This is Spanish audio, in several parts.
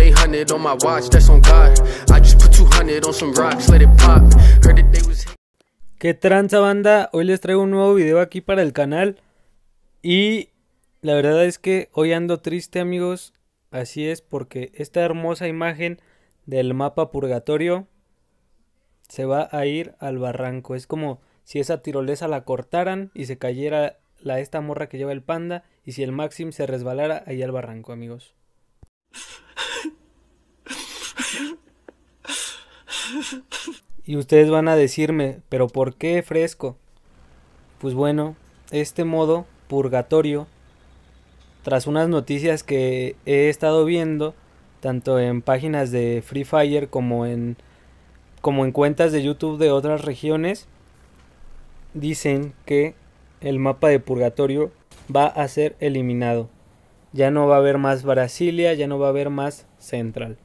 Que Qué tranza banda, hoy les traigo un nuevo video aquí para el canal y la verdad es que hoy ando triste amigos, así es porque esta hermosa imagen del mapa purgatorio se va a ir al barranco, es como si esa tirolesa la cortaran y se cayera la esta morra que lleva el panda y si el Maxim se resbalara ahí al barranco amigos. y ustedes van a decirme, pero ¿por qué fresco? Pues bueno, este modo purgatorio, tras unas noticias que he estado viendo, tanto en páginas de Free Fire como en, como en cuentas de YouTube de otras regiones, dicen que el mapa de purgatorio va a ser eliminado. Ya no va a haber más Brasilia, ya no va a haber más Central.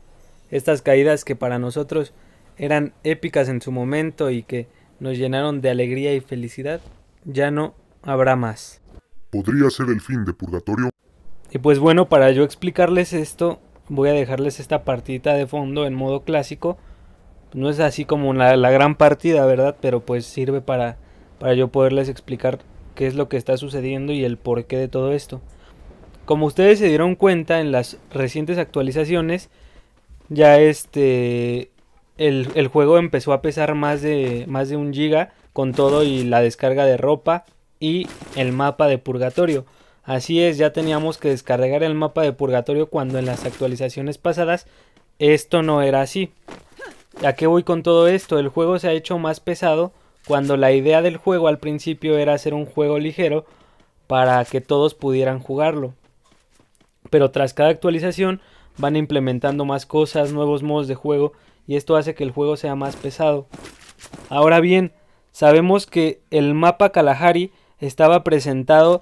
Estas caídas que para nosotros eran épicas en su momento y que nos llenaron de alegría y felicidad, ya no habrá más. ¿Podría ser el fin de Purgatorio? Y pues bueno, para yo explicarles esto, voy a dejarles esta partita de fondo en modo clásico. No es así como la, gran partida, ¿verdad? Pero pues sirve para, para yo poderles explicar qué es lo que está sucediendo y el porqué de todo esto. Como ustedes se dieron cuenta en las recientes actualizaciones, ya este el, juego empezó a pesar más de, más de un giga con todo y la descarga de ropa y el mapa de purgatorio. Así es, ya teníamos que descargar el mapa de purgatorio cuando en las actualizaciones pasadas esto no era así. ¿A qué voy con todo esto? El juego se ha hecho más pesado cuando la idea del juego al principio era hacer un juego ligero para que todos pudieran jugarlo. Pero tras cada actualización van implementando más cosas, nuevos modos de juego y esto hace que el juego sea más pesado. Ahora bien, sabemos que el mapa Kalahari estaba presentado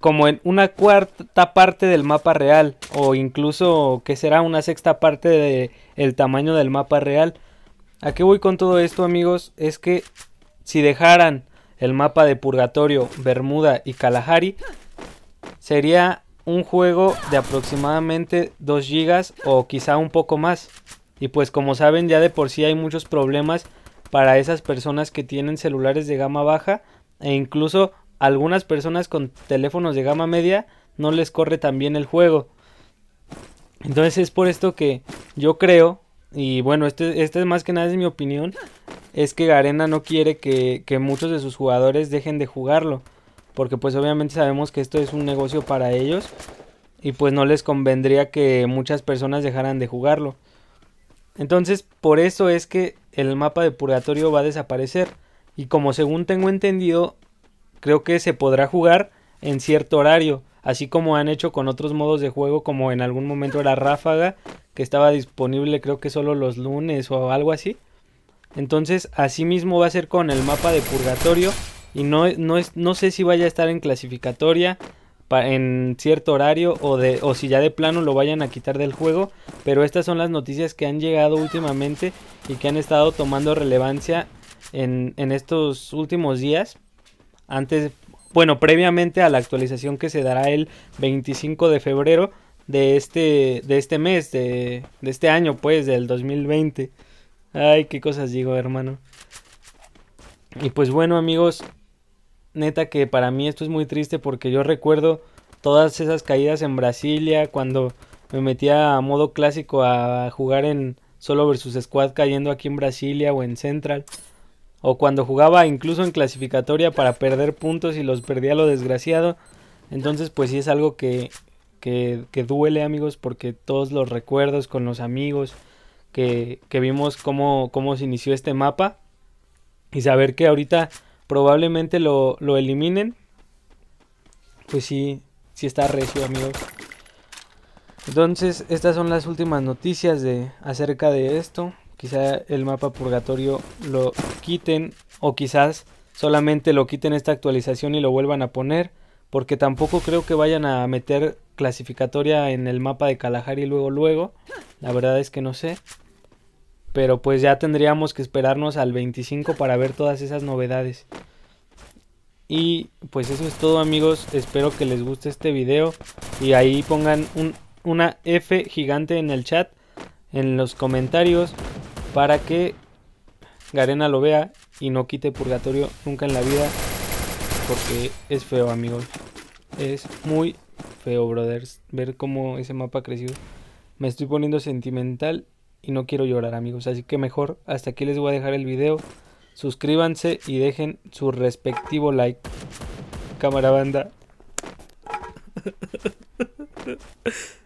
como en una cuarta parte del mapa real o incluso que será una sexta parte del tamaño del mapa real. ¿A qué voy con todo esto amigos? Es que si dejaran el mapa de Purgatorio, Bermuda y Kalahari, sería un juego de aproximadamente 2 GB o quizá un poco más. Y pues como saben ya de por sí hay muchos problemas para esas personas que tienen celulares de gama baja e incluso algunas personas con teléfonos de gama media no les corre tan bien el juego. Entonces es por esto que yo creo, y bueno, esta es este más que nada es mi opinión, es que Garena no quiere que, que muchos de sus jugadores dejen de jugarlo. Porque pues obviamente sabemos que esto es un negocio para ellos y pues no les convendría que muchas personas dejaran de jugarlo. Entonces, por eso es que el mapa de purgatorio va a desaparecer. Y como según tengo entendido, creo que se podrá jugar en cierto horario, así como han hecho con otros modos de juego, como en algún momento era Ráfaga, que estaba disponible creo que solo los lunes o algo así. Entonces, así mismo va a ser con el mapa de purgatorio. Y no, no, es, no sé si vaya a estar en clasificatoria, en cierto horario o, de, o si ya de plano lo vayan a quitar del juego. Pero estas son las noticias que han llegado últimamente y que han estado tomando relevancia en, estos últimos días. Antes, bueno, previamente a la actualización que se dará el 25 de febrero de este, de este mes, de, de este año, pues, del 2020. Ay, qué cosas digo, hermano. Y pues bueno, amigos, neta que para mí esto es muy triste porque yo recuerdo todas esas caídas en Brasilia cuando me metía a modo clásico a jugar en solo versus squad cayendo aquí en Brasilia o en Central o cuando jugaba incluso en clasificatoria para perder puntos y los perdía lo desgraciado. Entonces pues sí es algo que, que, duele amigos porque todos los recuerdos con los amigos que, que vimos cómo, cómo se inició este mapa y saber que ahorita probablemente lo, eliminen. Pues sí, sí está recio, amigos. Entonces, estas son las últimas noticias de acerca de esto. Quizá el mapa purgatorio lo quiten o quizás solamente lo quiten esta actualización y lo vuelvan a poner, porque tampoco creo que vayan a meter clasificatoria en el mapa de Kalahari luego luego. La verdad es que no sé. Pero pues ya tendríamos que esperarnos al 25 para ver todas esas novedades. Y pues eso es todo amigos, espero que les guste este video y ahí pongan una F gigante en el chat, en los comentarios, para que Garena lo vea y no quite purgatorio nunca en la vida, porque es feo amigos, es muy feo brothers, ver cómo ese mapa creció. Me estoy poniendo sentimental y no quiero llorar amigos, así que mejor hasta aquí les voy a dejar el video, suscríbanse y dejen su respectivo like. Cámara banda.